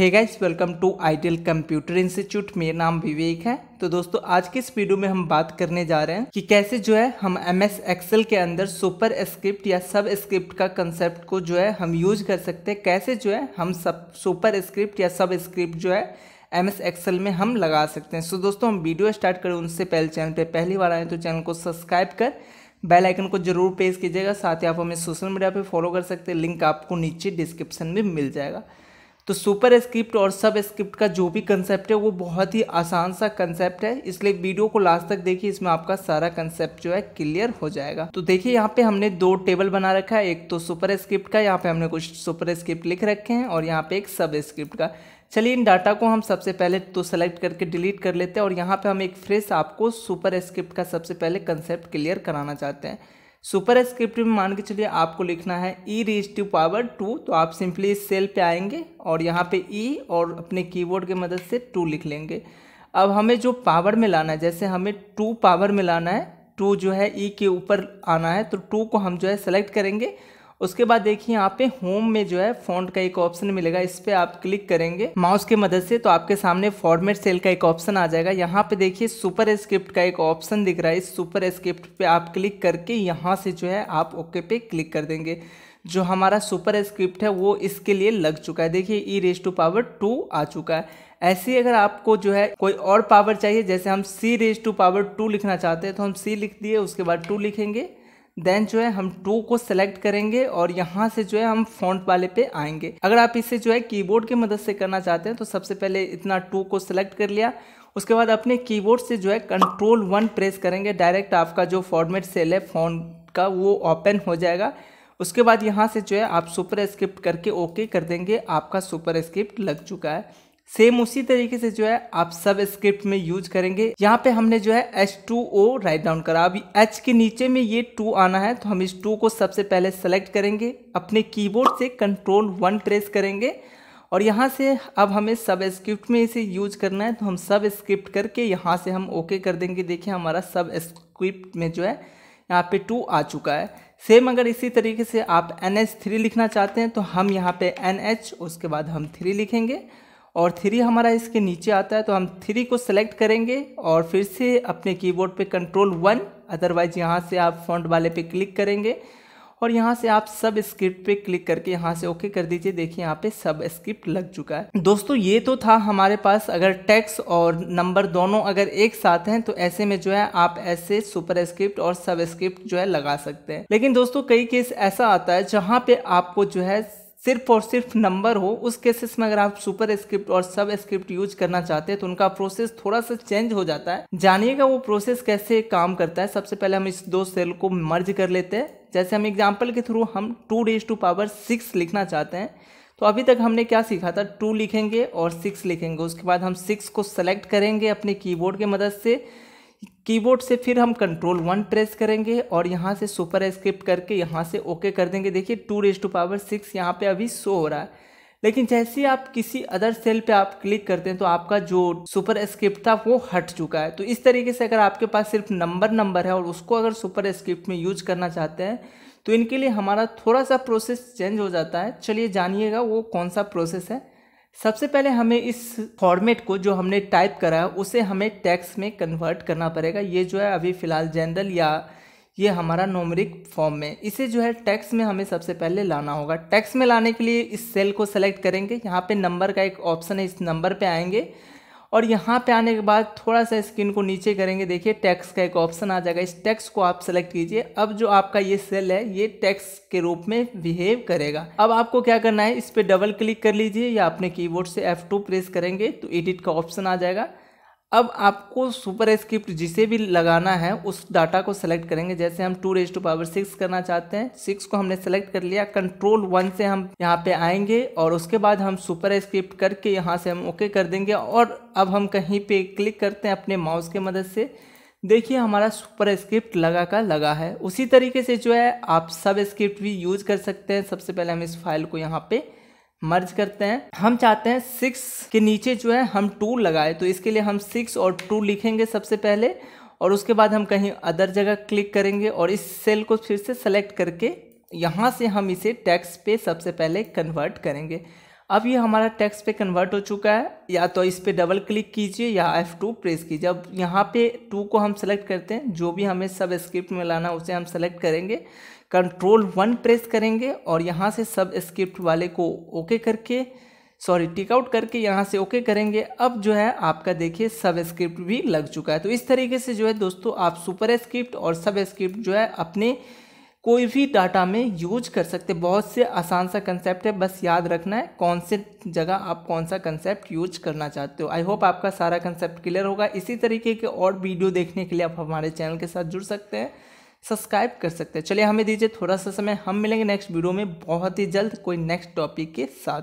hey guys welcome to ideal computer institute मेरा नाम विवेक है तो दोस्तों आज के इस वीडियो में हम बात करने जा रहे हैं कि कैसे जो है हम एम एस एक्सेल के अंदर सुपर स्क्रिप्ट या सब स्क्रिप्ट का कंसेप्ट को जो है हम यूज कर सकते हैं कैसे जो है हम सब सुपर स्क्रिप्ट या सब स्क्रिप्ट जो है एम एस एक्सेल में हम लगा सकते हैं सो so, दोस्तों हम वीडियो स्टार्ट करें उनसे पहले चैनल पर पहली बार आए तो चैनल को सब्सक्राइब कर बेल आइकन को जरूर प्रेस कीजिएगा साथ ही आप हमें सोशल मीडिया पर फॉलो कर सकते हैं लिंक आपको नीचे डिस्क्रिप्शन में मिल जाएगा तो सुपर स्क्रिप्ट और सब स्क्रिप्ट का जो भी कंसेप्ट है वो बहुत ही आसान सा कंसेप्ट है इसलिए वीडियो को लास्ट तक देखिए इसमें आपका सारा कंसेप्ट जो है क्लियर हो जाएगा तो देखिए यहाँ पे हमने दो टेबल बना रखा है एक तो सुपर स्क्रिप्ट का यहाँ पे हमने कुछ सुपर स्क्रिप्ट लिख रखे हैं और यहाँ पे एक सब स्क्रिप्ट का चलिए इन डाटा को हम सबसे पहले तो सेलेक्ट करके डिलीट कर लेते हैं और यहाँ पे हम एक फ्रेश आपको सुपर स्क्रिप्ट का सबसे पहले कंसेप्ट क्लियर कराना चाहते हैं सुपर स्क्रिप्ट में मान के चलिए आपको लिखना है E raise to power two तो आप सिंपली इस सेल पे आएंगे और यहाँ पे ई e और अपने कीबोर्ड की मदद से टू लिख लेंगे अब हमें जो पावर में लाना है जैसे हमें टू पावर में लाना है टू जो है ई e के ऊपर आना है तो टू को हम जो है सेलेक्ट करेंगे उसके बाद देखिए यहाँ पे होम में जो है फॉन्ट का एक ऑप्शन मिलेगा इस पर आप क्लिक करेंगे माउस की मदद से तो आपके सामने फॉर्मेट सेल का एक ऑप्शन आ जाएगा यहाँ पे देखिए सुपर स्क्रिप्ट का एक ऑप्शन दिख रहा है इस सुपर स्क्रिप्ट पे आप क्लिक करके यहाँ से जो है आप ओके पे क्लिक कर देंगे जो हमारा सुपर स्क्रिप्ट है वो इसके लिए लग चुका है देखिए E raise to power two आ चुका है ऐसे ही अगर आपको जो है कोई और पावर चाहिए जैसे हम C raise to power two लिखना चाहते हैं तो हम सी लिख दिए उसके बाद टू लिखेंगे देन जो है हम टू को सेलेक्ट करेंगे और यहाँ से जो है हम फॉन्ट वाले पे आएंगे अगर आप इसे जो है कीबोर्ड की मदद से करना चाहते हैं तो सबसे पहले इतना टू को सेलेक्ट कर लिया उसके बाद अपने कीबोर्ड से जो है कंट्रोल वन प्रेस करेंगे डायरेक्ट आपका जो फॉर्मेट सेल है फॉन्ट का वो ओपन हो जाएगा उसके बाद यहाँ से जो है आप सुपर स्क्रिप्ट करके ओके कर देंगे आपका सुपर स्क्रिप्ट लग चुका है सेम उसी तरीके से जो है आप सब स्क्रिप्ट में यूज करेंगे यहाँ पे हमने जो है H two O write down करा अभी एच के नीचे में ये टू आना है तो हम इस टू को सबसे पहले सेलेक्ट करेंगे अपने कीबोर्ड से कंट्रोल वन प्रेस करेंगे और यहाँ से अब हमें सब स्क्रिप्ट में इसे यूज करना है तो हम सब स्क्रिप्ट करके यहाँ से हम ओके कर देंगे देखिए हमारा सब स्क्रिप्ट में जो है यहाँ पे टू आ चुका है सेम अगर इसी तरीके से आप एन एच थ्री लिखना चाहते हैं तो हम यहाँ पे एन एच उसके बाद हम थ्री लिखेंगे और थ्री हमारा इसके नीचे आता है तो हम थ्री को सेलेक्ट करेंगे और फिर से अपने कीबोर्ड पे कंट्रोल वन अदरवाइज यहाँ से आप फ्रंट वाले पे क्लिक करेंगे और यहाँ से आप सब स्क्रिप्ट पे क्लिक करके यहाँ से ओके कर दीजिए देखिए यहाँ पे सब स्क्रिप्ट लग चुका है दोस्तों ये तो था हमारे पास अगर टैक्स और नंबर दोनों अगर एक साथ हैं तो ऐसे में जो है आप ऐसे सुपर स्क्रिप्ट और सब स्क्रिप्ट जो है लगा सकते हैं लेकिन दोस्तों कई केस ऐसा आता है जहाँ पे आपको जो है सिर्फ और सिर्फ नंबर हो उस केसेस में अगर आप सुपर स्क्रिप्ट और सब स्क्रिप्ट यूज करना चाहते हैं तो उनका प्रोसेस थोड़ा सा चेंज हो जाता है जानिएगा वो प्रोसेस कैसे काम करता है सबसे पहले हम इस दो सेल को मर्ज कर लेते हैं जैसे हम एग्जाम्पल के थ्रू हम two raise to power six लिखना चाहते हैं तो अभी तक हमने क्या सीखा था टू लिखेंगे और सिक्स लिखेंगे उसके बाद हम सिक्स को सेलेक्ट करेंगे अपने कीबोर्ड के मदद से कीबोर्ड से फिर हम कंट्रोल वन प्रेस करेंगे और यहाँ से सुपर स्क्रिप्ट करके यहाँ से ओके कर देंगे देखिए two raise to power six यहाँ पे अभी शो हो रहा है लेकिन जैसे ही आप किसी अदर सेल पे आप क्लिक करते हैं तो आपका जो सुपर स्क्रिप्ट था वो हट चुका है तो इस तरीके से अगर आपके पास सिर्फ नंबर नंबर है और उसको अगर सुपर स्क्रिप्ट में यूज करना चाहते हैं तो इनके लिए हमारा थोड़ा सा प्रोसेस चेंज हो जाता है चलिए जानिएगा वो कौन सा प्रोसेस है सबसे पहले हमें इस फॉर्मेट को जो हमने टाइप करा है उसे हमें टैक्स में कन्वर्ट करना पड़ेगा ये जो है अभी फ़िलहाल जनरल या ये हमारा नोमरिक फॉर्म में इसे जो है टैक्स में हमें सबसे पहले लाना होगा टैक्स में लाने के लिए इस सेल को सेलेक्ट करेंगे यहाँ पे नंबर का एक ऑप्शन है इस नंबर पे आएंगे और यहाँ पे आने के बाद थोड़ा सा स्क्रीन को नीचे करेंगे देखिए टैक्स का एक ऑप्शन आ जाएगा इस टैक्स को आप सेलेक्ट कीजिए अब जो आपका ये सेल है ये टैक्स के रूप में बिहेव करेगा अब आपको क्या करना है इस पर डबल क्लिक कर लीजिए या अपने कीबोर्ड से F2 प्रेस करेंगे तो एडिट का ऑप्शन आ जाएगा अब आपको सुपर स्क्रिप्ट जिसे भी लगाना है उस डाटा को सेलेक्ट करेंगे जैसे हम two raise to power six करना चाहते हैं सिक्स को हमने सेलेक्ट कर लिया कंट्रोल वन से हम यहाँ पे आएंगे और उसके बाद हम सुपर स्क्रिप्ट करके यहाँ से हम ओके कर देंगे और अब हम कहीं पे क्लिक करते हैं अपने माउस के मदद से देखिए हमारा सुपर स्क्रिप्ट लगा का लगा है उसी तरीके से जो है आप सब स्क्रिप्ट भी यूज कर सकते हैं सबसे पहले हम इस फाइल को यहाँ पर मर्ज करते हैं हम चाहते हैं सिक्स के नीचे जो है हम टू लगाए तो इसके लिए हम सिक्स और टू लिखेंगे सबसे पहले और उसके बाद हम कहीं अदर जगह क्लिक करेंगे और इस सेल को फिर से सेलेक्ट करके यहाँ से हम इसे टैक्स पे सबसे पहले कन्वर्ट करेंगे अब ये हमारा टैक्स पे कन्वर्ट हो चुका है या तो इस पर डबल क्लिक कीजिए या F2 प्रेस कीजिए अब यहाँ पे टू को हम सेलेक्ट करते हैं जो भी हमें सब स्क्रिप्ट में लाना उसे हम सेलेक्ट करेंगे कंट्रोल वन प्रेस करेंगे और यहाँ से सब स्क्रिप्ट वाले को ओके करके सॉरी टिकआउट करके यहाँ से ओके करेंगे अब जो है आपका देखिए सब स्क्रिप्ट भी लग चुका है तो इस तरीके से जो है दोस्तों आप सुपर स्क्रिप्ट और सब स्क्रिप्ट जो है अपने कोई भी डाटा में यूज कर सकते बहुत से आसान सा कंसेप्ट है बस याद रखना है कौन से जगह आप कौन सा कंसेप्ट यूज करना चाहते हो आई होप आपका सारा कंसेप्ट क्लियर होगा इसी तरीके के और वीडियो देखने के लिए आप हमारे चैनल के साथ जुड़ सकते हैं सब्सक्राइब कर सकते हैं चलिए हमें दीजिए थोड़ा सा समय हम मिलेंगे नेक्स्ट वीडियो में बहुत ही जल्द कोई नेक्स्ट टॉपिक के साथ